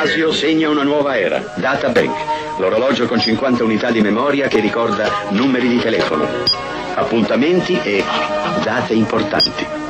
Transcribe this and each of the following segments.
Casio segna una nuova era, Data Bank, l'orologio con 50 unità di memoria che ricorda numeri di telefono, appuntamenti e date importanti.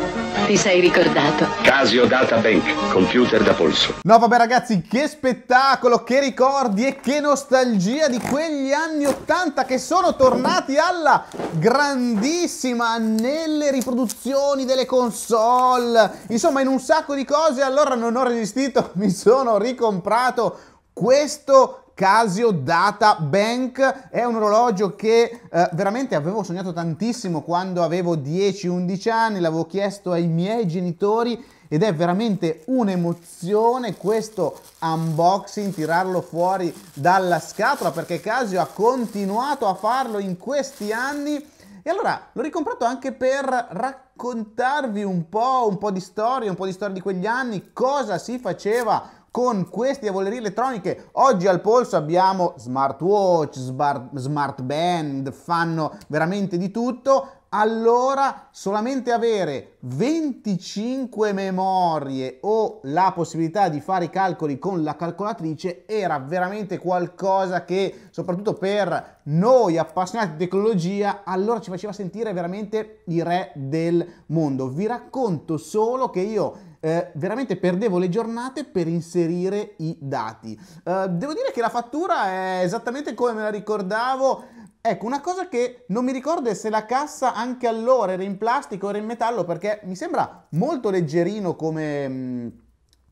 Ti sei ricordato. Casio Data Bank, computer da polso. No vabbè ragazzi, che spettacolo, che ricordi e che nostalgia di quegli anni 80 che sono tornati alla grandissima nelle riproduzioni delle console. Insomma, in un sacco di cose, allora non ho resistito, mi sono ricomprato questo Casio Data Bank è un orologio che eh, veramente avevo sognato tantissimo quando avevo 10-11 anni, l'avevo chiesto ai miei genitori ed è veramente un'emozione questo unboxing, tirarlo fuori dalla scatola perché Casio ha continuato a farlo in questi anni. E allora l'ho ricomprato anche per raccontarvi un po', un po' di storia, un po' di storia di quegli anni, cosa si faceva con queste diavolerie elettroniche. Oggi al polso abbiamo smartwatch, smart, smart band, fanno veramente di tutto. Allora, solamente avere 25 memorie o la possibilità di fare i calcoli con la calcolatrice era veramente qualcosa che, soprattutto per noi appassionati di tecnologia, allora ci faceva sentire veramente i re del mondo. Vi racconto solo che io eh, veramente perdevo le giornate per inserire i dati. Eh, devo dire che la fattura è esattamente come me la ricordavo. Ecco, una cosa che non mi ricordo è se la cassa anche allora era in plastico era in metallo, perché mi sembra molto leggerino come... Mm,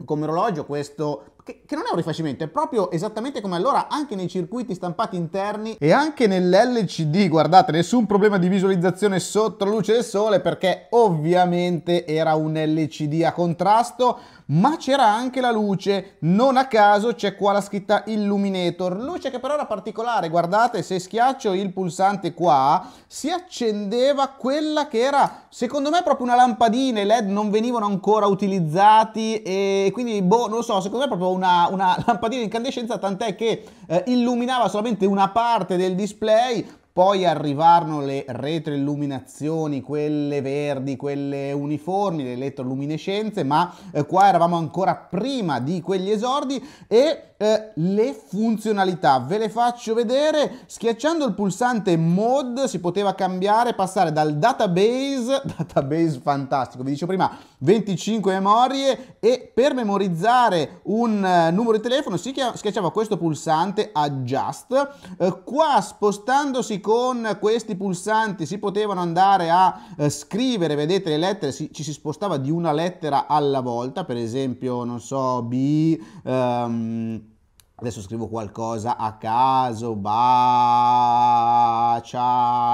come orologio questo che, che, non è un rifacimento, è proprio esattamente come allora anche nei circuiti stampati interni e anche nell'LCD, guardate, nessun problema di visualizzazione sotto la luce del sole perché ovviamente era un LCD a contrasto, ma c'era anche la luce, non a caso c'è qua la scritta Illuminator, luce che però era particolare, guardate, se schiaccio il pulsante qua si accendeva quella che era secondo me proprio una lampadina, i LED non venivano ancora utilizzati e quindi boh, non lo so, secondo me proprio una, una lampadina incandescenza, tant'è che eh, illuminava solamente una parte del display, poi arrivarono le retroilluminazioni, quelle verdi, quelle uniformi, le elettroluminescenze, ma eh, qua eravamo ancora prima di quegli esordi e eh, le funzionalità ve le faccio vedere schiacciando il pulsante mod si poteva cambiare passare dal database database fantastico vi dicevo prima 25 memorie e per memorizzare un eh, numero di telefono si schiacciava questo pulsante adjust eh, qua spostandosi con questi pulsanti si potevano andare a eh, scrivere, vedete le lettere, si, ci si spostava di una lettera alla volta, per esempio, non so, B... Um, adesso scrivo qualcosa a caso, bacia,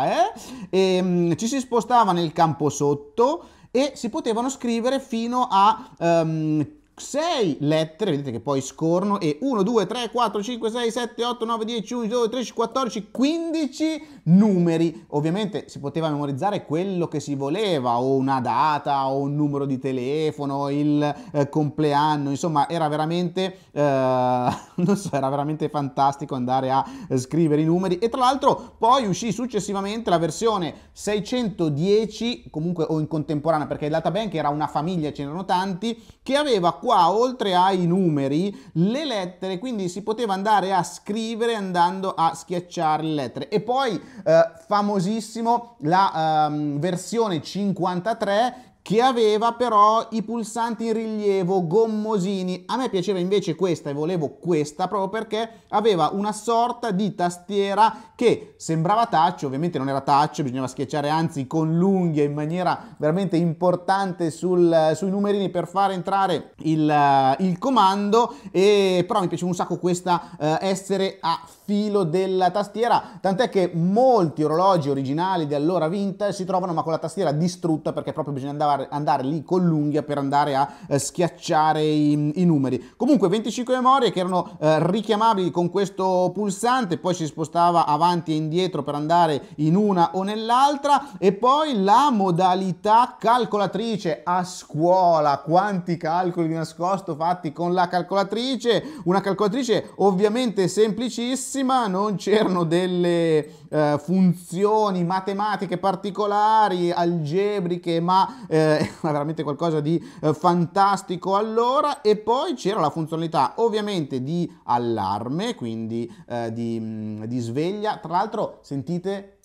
eh? e um, ci si spostava nel campo sotto e si potevano scrivere fino a um, 6 lettere, vedete che poi scorno, e 1, 2, 3, 4, 5, 6, 7, 8, 9, 10, 11, 12, 13, 14, 15 numeri. Ovviamente si poteva memorizzare quello che si voleva, o una data, o un numero di telefono, il eh, compleanno, insomma era veramente, eh, non so, era veramente fantastico andare a eh, scrivere i numeri. E tra l'altro poi uscì successivamente la versione 610, comunque o in contemporanea, perché il databank era una famiglia, ce n'erano tanti, che aveva qua oltre ai numeri le lettere, quindi si poteva andare a scrivere andando a schiacciare le lettere. E poi eh, famosissimo la ehm, versione 53 che aveva però i pulsanti in rilievo gommosini. A me piaceva invece questa e volevo questa proprio perché aveva una sorta di tastiera che sembrava touch, ovviamente non era touch, bisognava schiacciare anzi con l'unghia in maniera veramente importante sul, sui numerini per far entrare il, eh, il comando, e, però mi piaceva un sacco questa eh, essere a filo della tastiera, tant'è che molti orologi originali di allora vintage si trovano ma con la tastiera distrutta perché proprio bisogna andare andare, andare lì con l'unghia per andare a eh, schiacciare i, i, numeri. Comunque 25 memorie che erano eh, richiamabili con questo pulsante, poi si spostava avanti e indietro per andare in una o nell'altra e poi la modalità calcolatrice a scuola, quanti calcoli di nascosto fatti con la calcolatrice, una calcolatrice ovviamente semplicissima, non c'erano delle eh, funzioni matematiche particolari, algebriche, ma eh, eh, era veramente qualcosa di eh, fantastico allora e poi c'era la funzionalità ovviamente di allarme, quindi eh, di, mm, di sveglia, tra l'altro sentite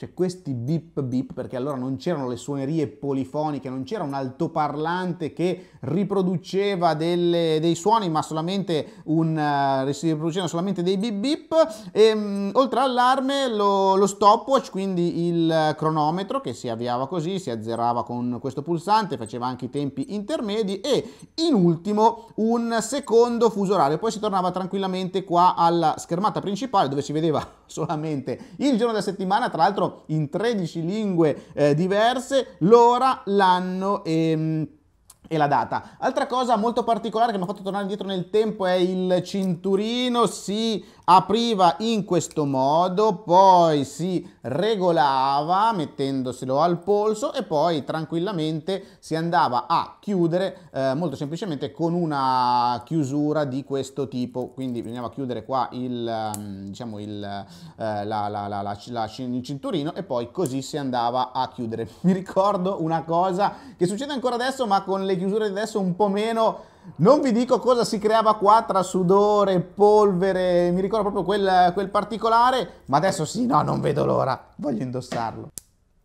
cioè questi bip bip, perché allora non c'erano le suonerie polifoniche, non c'era un altoparlante che riproduceva delle, dei suoni, ma solamente un, uh, si riproducevano solamente dei bip bip. E, ehm, mh, oltre all'arme lo, lo, stopwatch, quindi il cronometro che si avviava così, si azzerava con questo pulsante, faceva anche i tempi intermedi e in ultimo un secondo fuso orario. Poi si tornava tranquillamente qua alla schermata principale dove si vedeva solamente il giorno della settimana, tra l'altro in 13 lingue eh, diverse, l'ora, l'anno e... Ehm, e la data. Altra cosa molto particolare che mi ha fatto tornare indietro nel tempo è il cinturino, si apriva in questo modo, poi si regolava mettendoselo al polso e poi tranquillamente si andava a chiudere eh, molto semplicemente con una chiusura di questo tipo, quindi andiamo a chiudere qua il, ehm, diciamo il, eh, la, la, la, il cinturino e poi così si andava a chiudere. Mi ricordo una cosa che succede ancora adesso ma con le chiusure di adesso un po' meno. Non vi dico cosa si creava qua tra sudore, polvere, mi ricordo proprio quel, quel particolare, ma adesso sì, no, non vedo l'ora, voglio indossarlo.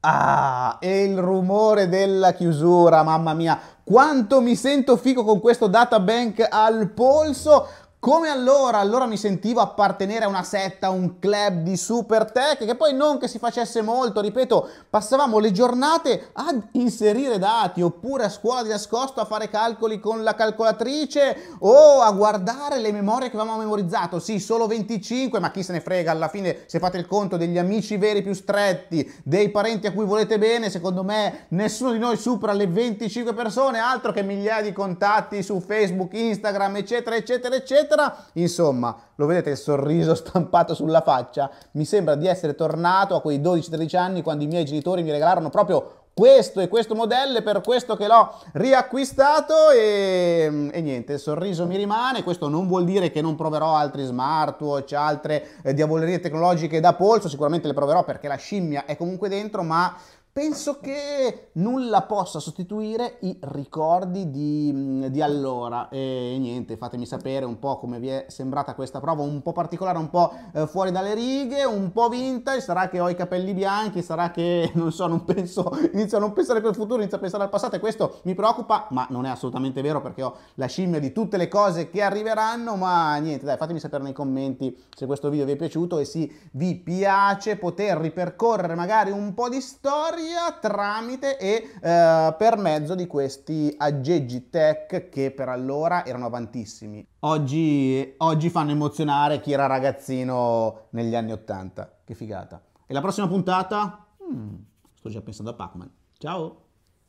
Ah, e il rumore della chiusura, mamma mia, quanto mi sento figo con questo databank al polso, come allora, allora mi sentivo appartenere a una setta, a un club di super tech, che poi non che si facesse molto, ripeto, passavamo le giornate ad inserire dati, oppure a scuola di nascosto a fare calcoli con la calcolatrice o a guardare le memorie che avevamo memorizzato. Sì, solo 25, ma chi se ne frega, alla fine se fate il conto degli amici veri più stretti, dei parenti a cui volete bene, secondo me nessuno di noi supera le 25 persone, altro che migliaia di contatti su Facebook, Instagram, eccetera, eccetera, eccetera eccetera. Insomma, lo vedete il sorriso stampato sulla faccia? Mi sembra di essere tornato a quei 12-13 anni quando i miei genitori mi regalarono proprio questo e questo modello, è per questo che l'ho riacquistato e, e, niente, il sorriso mi rimane, questo non vuol dire che non proverò altri smartwatch, altre eh, diavolerie tecnologiche da polso, sicuramente le proverò perché la scimmia è comunque dentro, ma Penso che nulla possa sostituire i ricordi di, di, allora e niente, fatemi sapere un po' come vi è sembrata questa prova, un po' particolare, un po' eh, fuori dalle righe, un po' vintage, sarà che ho i capelli bianchi, sarà che non so, non penso, inizio a non pensare più al futuro, inizio a pensare al passato e questo mi preoccupa, ma non è assolutamente vero perché ho la scimmia di tutte le cose che arriveranno, ma niente, dai, fatemi sapere nei commenti se questo video vi è piaciuto e se vi piace poter ripercorrere magari un po' di storia Italia tramite e eh, per mezzo di questi aggeggi tech che per allora erano avantissimi. Oggi, oggi fanno emozionare chi era ragazzino negli anni 80. Che figata. E la prossima puntata? Mm, sto già pensando a Pac-Man. Ciao!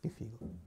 Che figo.